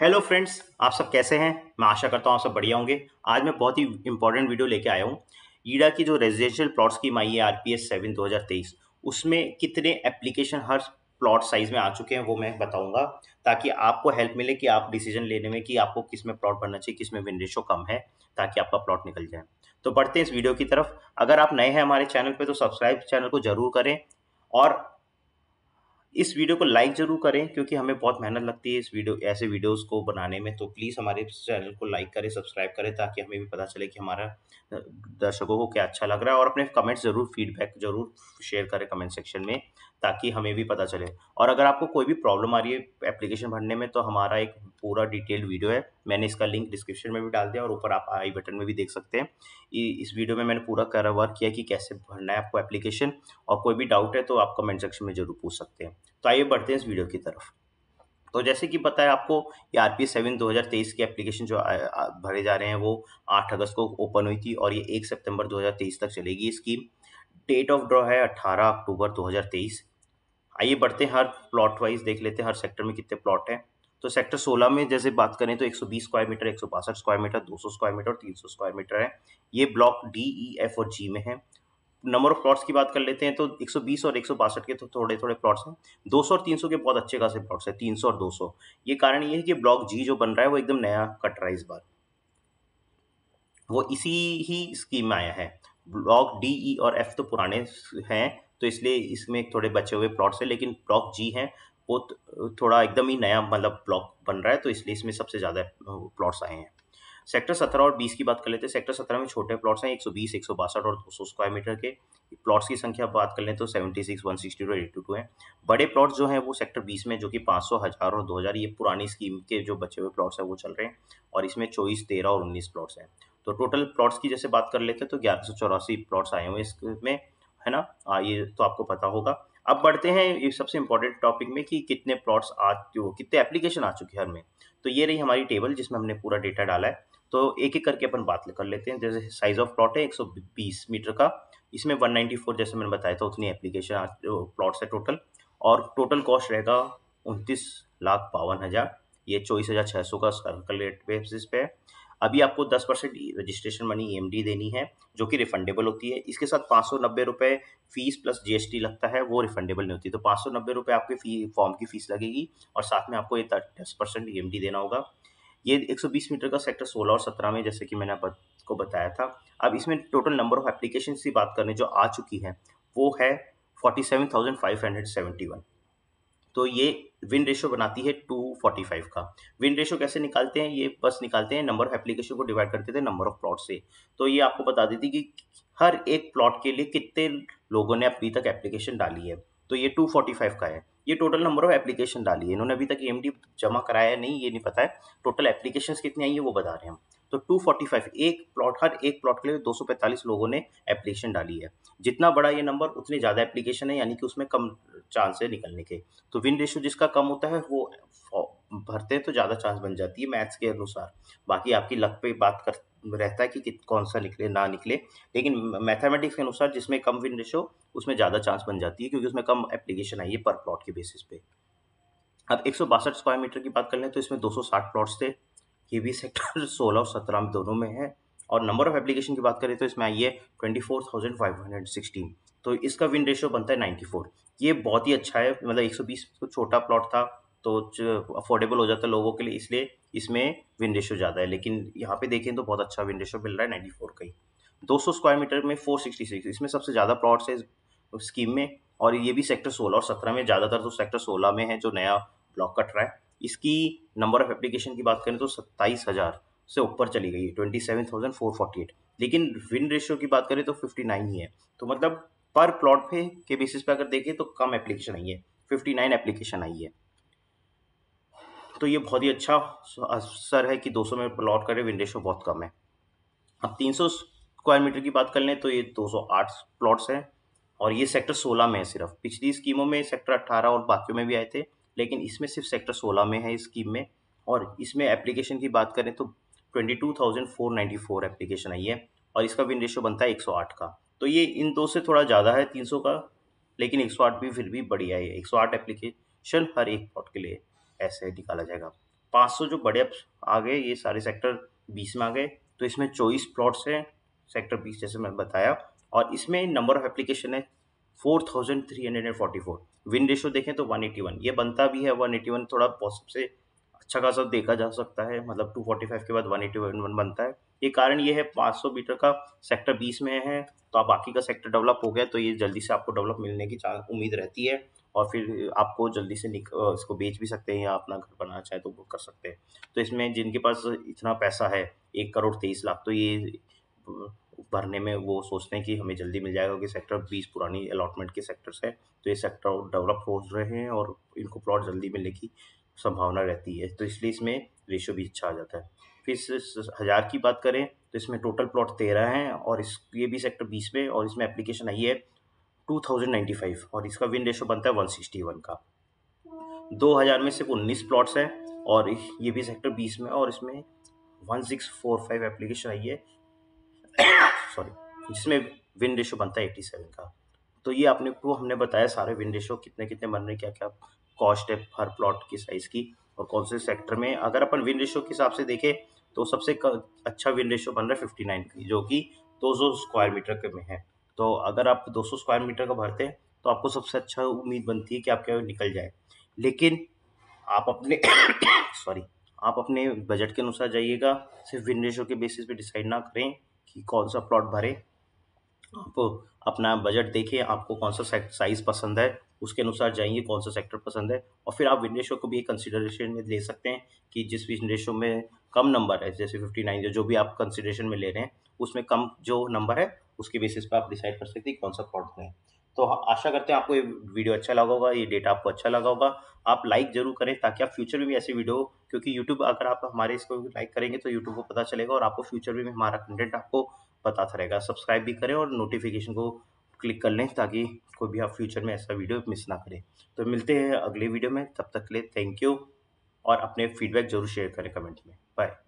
Hello friends आप सब कैसे हैं मैं आशा करता हूँ आप सब बढ़िया होंगे आज मैं बहुत ही इंपॉर्टेंट वीडियो लेके आया हूँ ईडा की जो रेजिडेंशियल प्लॉट स्कीम आई है आर पी एस सेवन दो हज़ार तेईस उसमें कितने एप्लीकेशन हर प्लॉट साइज़ में आ चुके हैं वो मैं बताऊंगा ताकि आपको हेल्प मिले कि आप डिसीजन लेने में कि आपको किस में प्लॉट बनना चाहिए किस में विन रेशो कम है ताकि आपका प्लॉट निकल जाए तो बढ़ते हैं इस वीडियो की तरफ अगर आप नए हैं हमारे चैनल पर तो सब्सक्राइब चैनल को जरूर करें और इस वीडियो को लाइक ज़रूर करें क्योंकि हमें बहुत मेहनत लगती है इस वीडियो ऐसे वीडियोस को बनाने में तो प्लीज़ हमारे चैनल को लाइक करें सब्सक्राइब करें ताकि हमें भी पता चले कि हमारा दर्शकों को क्या अच्छा लग रहा है और अपने कमेंट्स ज़रूर फीडबैक ज़रूर शेयर करें कमेंट सेक्शन में ताकि हमें भी पता चले और अगर आपको कोई भी प्रॉब्लम आ रही है एप्लीकेशन भरने में तो हमारा एक पूरा डिटेल वीडियो है मैंने इसका लिंक डिस्क्रिप्शन में भी डाल दिया और ऊपर आप आई बटन में भी देख सकते हैं इस वीडियो में मैंने पूरा वर्क किया कि कैसे भरना है आपको एप्लीकेशन और कोई भी डाउट है तो आप कमेंट सेक्शन में जरूर पूछ सकते हैं तो आइए बढ़ते हैं इस वीडियो की तरफ तो जैसे कि पता है आपको ये आर पी सेवन दो हज़ार तेईस की एप्लीकेशन जो भरे जा रहे हैं वो आठ अगस्त को ओपन हुई थी और ये एक सितंबर दो हज़ार तेईस तक चलेगी इसकी डेट ऑफ ड्रॉ है अट्ठारह अक्टूबर दो हज़ार तेईस आइए बढ़ते हैं हर प्लॉट वाइज देख लेते हैं हर सेक्टर में कितने प्लॉट हैं तो सेक्टर 16 में जैसे बात करें तो 120 स्क्वायर मीटर एक स्क्वायर मीटर 200 स्क्वायर मीटर और 300 स्क्वायर मीटर है ये ब्लॉक डी ई एफ और जी में है नंबर ऑफ प्लॉट्स की बात कर लेते हैं तो 120 और एक के तो थोड़े थोड़े प्लॉट्स हैं 200 और 300 के बहुत अच्छे खासे प्लॉट्स हैं 300 और 200 ये कारण ये है कि ब्लॉक जी जो बन रहा है वो एकदम नया कट रहा है इस बार वो इसी ही स्कीम में आया है ब्लॉक डी ई और एफ तो पुराने हैं तो इसलिए इसमें थोड़े बचे हुए प्लॉट्स हैं लेकिन ब्लॉक जी हैं वो थोड़ा एकदम ही नया मतलब ब्लॉक बन रहा है तो इसलिए इसमें सबसे ज़्यादा प्लॉट्स आए हैं सेक्टर सत्रह और बीस की बात कर लेते हैं सेक्टर सत्रह में छोटे प्लॉट्स हैं एक सौ बीस एक सौ बासठ और दो सौ स्क्वायर मीटर के प्लॉट्स की संख्या बात कर लें तो seventy six one sixty two eighty two हैं बड़े प्लॉट्स जो हैं वो सेक्टर बीस में जो कि पाँच सौ हज़ार और दो हज़ार ये पुरानी स्कीम के जो बचे हुए प्लॉट्स हैं वो चल रहे हैं और इसमें चौबीस तेरह और उन्नीस प्लॉट्स हैं तो टोटल प्लॉट्स की जैसे बात कर लेते हैं तो ग्यारह सौ चौरासी प्लॉट्स आए हुए इसमें है ना ये तो आपको पता होगा अब बढ़ते हैं सबसे इम्पोर्टेंट टॉपिक में कि कितने प्लॉट्स आ जो कितने एप्लीकेशन आ चुके हैं हर में तो ये रही हमारी टेबल जिसमें हमने पूरा डेटा डाला है तो एक एक करके अपन बात कर लेते हैं जैसे साइज ऑफ प्लॉट है एक मीटर का इसमें वन जैसे मैंने बताया था उतनी एप्लीकेशन प्लॉट्स है टोटल और टोटल कॉस्ट रहेगा उनतीस लाख बावन हज़ार ये चौबीस हज़ार छः सौ का सर्कल रेट बेसिस पे है अभी आपको दस परसेंट रजिस्ट्रेशन मनी ई देनी है जो कि रिफंडेबल होती है इसके साथ पाँच सौ नब्बे रुपये फीस प्लस जीएसटी लगता है वो रिफंडेबल नहीं होती तो पाँच सौ नब्बे रुपये आपकी फी फॉर्म की फीस लगेगी और साथ में आपको ये दस परसेंट ई e देना होगा ये 120 मीटर का सेक्टर 16 और 17 में जैसे कि मैंने आपको बताया था अब इसमें टोटल नंबर ऑफ एप्लीकेशन की बात करने जो आ चुकी है वो है फोर्टी तो ये विन रेशो बनाती है 245 का विन रेशो कैसे निकालते हैं ये बस निकालते हैं नंबर ऑफ एप्लीकेशन को डिवाइड करते थे नंबर ऑफ प्लॉट से तो ये आपको बता देती कि हर एक प्लॉट के लिए कितने लोगों ने अभी तक एप्लीकेशन डाली है तो ये 245 का है ये टोटल नंबर ऑफ एप्लीकेशन डाली है इन्होंने अभी तक एम e जमा कराया नहीं ये नहीं पता है टोटल एप्लीकेशन कितनी आई है वो बता रहे हैं हम तो 245 एक प्लॉट हर एक प्लॉट के लिए 245 लोगों ने एप्लीकेशन डाली है जितना बड़ा ये नंबर उतनी ज़्यादा एप्लीकेशन है यानी कि उसमें कम चांस है निकलने के तो विन रेशो जिसका कम होता है वो भरते हैं तो ज़्यादा चांस बन जाती है मैथ्स के अनुसार बाकी आपकी लक पे बात कर रहता है कि, कि कौन सा निकले ना निकले लेकिन मैथमेटिक्स के अनुसार जिसमें कम विन रेशो उसमें ज़्यादा चांस बन जाती है क्योंकि उसमें कम एप्लीकेशन आई है पर प्लॉट के बेसिस पे अब एक स्क्वायर मीटर की बात कर लें तो इसमें दो प्लॉट्स थे ये भी सेक्टर सोलह और सत्रह में दोनों में है और नंबर ऑफ एप्लीकेशन की बात करें तो इसमें आई है twenty four thousand five hundred sixteen तो इसका विन रेशो बनता है नाइन्टी फोर ये बहुत ही अच्छा है मतलब एक सौ बीस तो छोटा प्लॉट था तो अफोर्डेबल हो जाता है लोगों के लिए इसलिए इसमें विन रेशो ज़्यादा है लेकिन यहाँ पे देखें तो बहुत अच्छा विन रेशो मिल रहा है नाइन्टी फोर का ही दो सौ स्क्वायर मीटर में फोर सिक्सटी सिक्स इसमें सबसे ज़्यादा प्लॉट्स है स्कीम में और ये भी सेक्टर सोलह और सत्रह में ज़्यादातर तो सेक्टर सोलह में है जो नया ब्लॉक कट रहा है इसकी नंबर ऑफ एप्लीकेशन की बात करें तो सत्ताईस हज़ार से ऊपर चली गई है twenty seven thousand four forty eight लेकिन विन रेशियो की बात करें तो फिफ्टी नाइन ही है तो मतलब पर प्लॉट पे के बेसिस पे अगर देखें तो कम एप्लीकेशन आई है फिफ्टी नाइन एप्लीकेशन आई है तो ये बहुत ही अच्छा असर है कि 200 में प्लॉट करें विन रेशो बहुत कम है अब 300 स्क्वायर मीटर की बात कर लें तो ये 208 प्लॉट्स हैं और ये सेक्टर 16 में है सिर्फ पिछली स्कीमों में सेक्टर 18 और बाकियों में भी आए थे लेकिन इसमें सिर्फ सेक्टर सोलह में है इस स्कीम में और इसमें एप्लीकेशन की बात करें तो twenty two thousand four ninety four application आई है और इसका विन रेशो बनता है एक सौ आठ का तो ये इन दो से थोड़ा ज़्यादा है तीन सौ का लेकिन एक सौ आठ भी फिर भी बढ़िया है एक सौ आठ एप्लीकेशन हर एक पॉट के लिए ऐसे निकाला जाएगा पाँच सौ जो बड़े आ गए ये सारे सेक्टर बीस में आ गए तो इसमें चौबीस प्लॉट्स हैं सेक्टर बीस जैसे मैंने बताया और इसमें नंबर ऑफ एप्लीकेशन है four thousand three hundred and four win ratio देखें तो वन एटी वन ये बनता भी है वन एटी वन थोड़ा पॉसिब से अच्छा खासा देखा जा सकता है मतलब टू फोर्टी फाइव के बाद वन एटी वन वन बनता है ये कारण ये है पाँच सौ मीटर का सेक्टर बीस में है तो आप बाकी का सेक्टर डेवलप हो गया तो ये जल्दी से आपको डेवलप मिलने की उम्मीद रहती है और फिर आपको जल्दी से निक इसको बेच भी सकते हैं या अपना घर बनाना चाहे तो कर सकते हैं तो इसमें जिनके पास इतना पैसा है एक करोड़ तेईस लाख तो ये भरने में वो सोचते हैं कि हमें जल्दी मिल जाएगा क्योंकि सेक्टर बीस पुरानी अलॉटमेंट के सेक्टर्स है तो ये सेक्टर डेवलप हो रहे हैं और इनको प्लॉट जल्दी मिलने की संभावना रहती है तो इसलिए इसमें रेशो भी अच्छा आ जाता है फिर हज़ार की बात करें तो इसमें टोटल प्लॉट तेरह हैं और इस ये भी सेक्टर बीस में और इसमें एप्लीकेशन आई है टू थाउजेंड नाइन्टी फाइव और इसका विन रेशो बनता है वन सिक्सटी वन का दो हज़ार में सिर्फ उन्नीस प्लॉट्स हैं और ये भी सेक्टर बीस में और इसमें one six four five application आई है सॉरी जिसमें विन रेशो बनता है एट्टी सेवन का तो ये आपने को हमने बताया सारे विन रेशो कितने कितने बन रहे हैं क्या क्या कॉस्ट है हर प्लॉट की साइज़ की और कौन से सेक्टर में अगर अपन विन रेशो के हिसाब से देखें तो सबसे अच्छा विन रेशो बन रहा है फिफ्टी नाइन की जो कि दो सौ स्क्वायर मीटर के में है तो अगर आप दो सौ स्क्वायर मीटर का भरते हैं तो आपको सबसे अच्छा उम्मीद बनती है कि आपके निकल जाए लेकिन आप अपने सॉरी आप अपने बजट के अनुसार जाइएगा सिर्फ विन रेशो के बेसिस पे डिसाइड ना करें कि कौन सा प्लॉट भरे हाँ। आप अपना बजट देखिए आपको कौन सा साइज़ पसंद है उसके अनुसार जाइए कौन सा सेक्टर पसंद है और फिर आप विंडेशो को भी एक कंसिडरेशन में ले सकते हैं कि जिस विंडेशो में कम नंबर है जैसे फिफ्टी नाइन जो भी आप कंसिडरेशन में ले रहे हैं उसमें कम जो नंबर है उसके बेसिस पर आप डिसाइड कर सकते हैं कौन सा प्लॉट भरें तो आशा करते हैं आपको ये वीडियो अच्छा लगा होगा ये डेटा आपको अच्छा लगा होगा आप लाइक जरूर करें ताकि आप फ्यूचर में भी ऐसे वीडियो क्योंकि यूट्यूब अगर आप हमारे इसको लाइक करेंगे तो यूट्यूब को पता चलेगा और आपको फ्यूचर में भी हमारा कंटेंट आपको पता चलेगा सब्सक्राइब भी करें और नोटिफिकेशन को क्लिक कर लें ताकि कोई भी आप फ्यूचर में ऐसा वीडियो मिस ना करें तो मिलते हैं अगले वीडियो में तब तक के लिए थैंक यू और अपने फीडबैक जरूर शेयर करें कमेंट में बाय